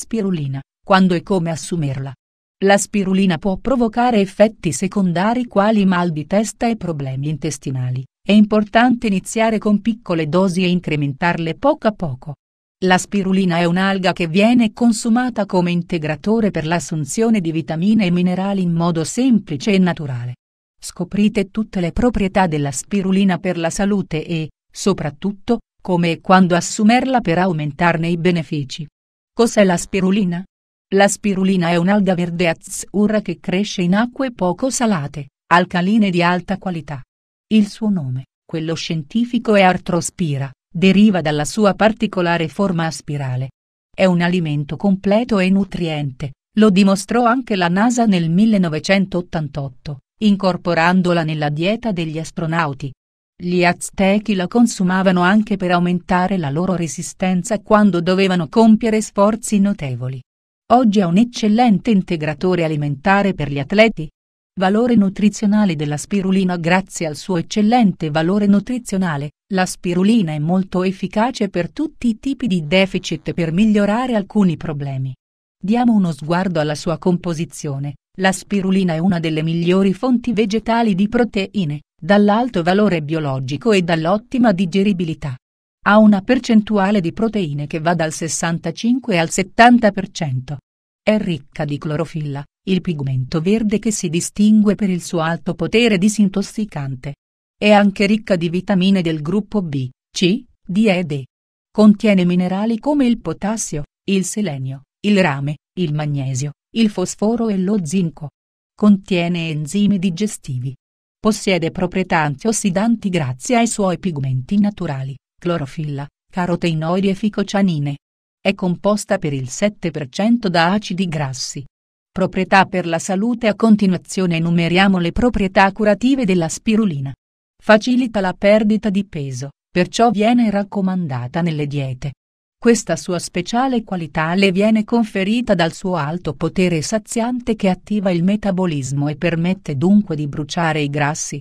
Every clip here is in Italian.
Spirulina, quando e come assumerla. La spirulina può provocare effetti secondari quali mal di testa e problemi intestinali. È importante iniziare con piccole dosi e incrementarle poco a poco. La spirulina è un'alga che viene consumata come integratore per l'assunzione di vitamine e minerali in modo semplice e naturale. Scoprite tutte le proprietà della spirulina per la salute e, soprattutto, come e quando assumerla per aumentarne i benefici. Cos'è la spirulina? La spirulina è un'alga verde azzurra che cresce in acque poco salate, alcaline di alta qualità. Il suo nome, quello scientifico è artrospira, deriva dalla sua particolare forma a spirale. È un alimento completo e nutriente, lo dimostrò anche la NASA nel 1988, incorporandola nella dieta degli astronauti. Gli Aztechi la consumavano anche per aumentare la loro resistenza quando dovevano compiere sforzi notevoli. Oggi è un eccellente integratore alimentare per gli atleti. Valore nutrizionale della spirulina Grazie al suo eccellente valore nutrizionale, la spirulina è molto efficace per tutti i tipi di deficit e per migliorare alcuni problemi. Diamo uno sguardo alla sua composizione, la spirulina è una delle migliori fonti vegetali di proteine, dall'alto valore biologico e dall'ottima digeribilità. Ha una percentuale di proteine che va dal 65 al 70%. È ricca di clorofilla, il pigmento verde che si distingue per il suo alto potere disintossicante. È anche ricca di vitamine del gruppo B, C, D e D. Contiene minerali come il potassio, il selenio, il rame, il magnesio, il fosforo e lo zinco. Contiene enzimi digestivi, Possiede proprietà antiossidanti grazie ai suoi pigmenti naturali, clorofilla, carotenoidi e ficocianine. È composta per il 7% da acidi grassi. Proprietà per la salute A continuazione enumeriamo le proprietà curative della spirulina. Facilita la perdita di peso, perciò viene raccomandata nelle diete questa sua speciale qualità le viene conferita dal suo alto potere saziante che attiva il metabolismo e permette dunque di bruciare i grassi.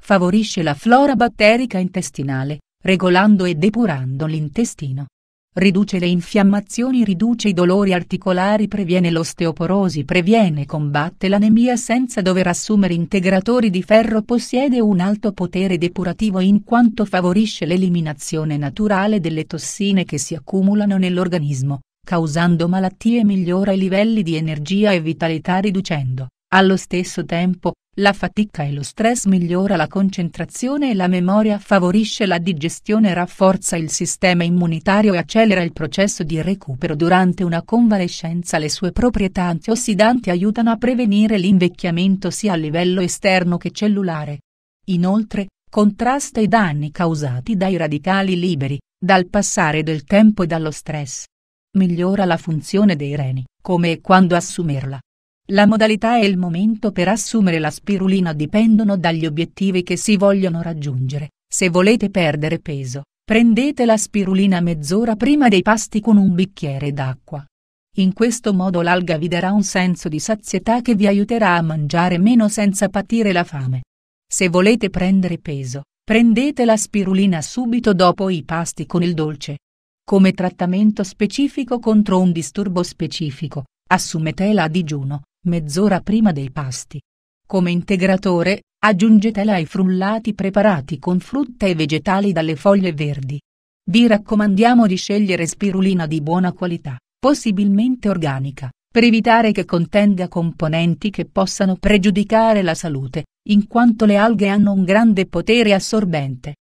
Favorisce la flora batterica intestinale, regolando e depurando l'intestino, riduce le infiammazioni, riduce i dolori articolari, previene l'osteoporosi, previene e combatte l'anemia senza dover assumere integratori di ferro, possiede un alto potere depurativo in quanto favorisce l'eliminazione naturale delle tossine che si accumulano nell'organismo, causando malattie e migliora i livelli di energia e vitalità riducendo allo stesso tempo, la fatica e lo stress migliora la concentrazione e la memoria favorisce la digestione rafforza il sistema immunitario e accelera il processo di recupero durante una convalescenza le sue proprietà antiossidanti aiutano a prevenire l'invecchiamento sia a livello esterno che cellulare. Inoltre, contrasta i danni causati dai radicali liberi, dal passare del tempo e dallo stress. Migliora la funzione dei reni, come e quando assumerla la modalità e il momento per assumere la spirulina dipendono dagli obiettivi che si vogliono raggiungere. Se volete perdere peso, prendete la spirulina mezz'ora prima dei pasti con un bicchiere d'acqua. In questo modo l'alga vi darà un senso di sazietà che vi aiuterà a mangiare meno senza patire la fame. Se volete prendere peso, prendete la spirulina subito dopo i pasti con il dolce. Come trattamento specifico contro un disturbo specifico, assumetela a digiuno, mezz'ora prima dei pasti. Come integratore, aggiungetela ai frullati preparati con frutta e vegetali dalle foglie verdi. Vi raccomandiamo di scegliere spirulina di buona qualità, possibilmente organica, per evitare che contenga componenti che possano pregiudicare la salute, in quanto le alghe hanno un grande potere assorbente.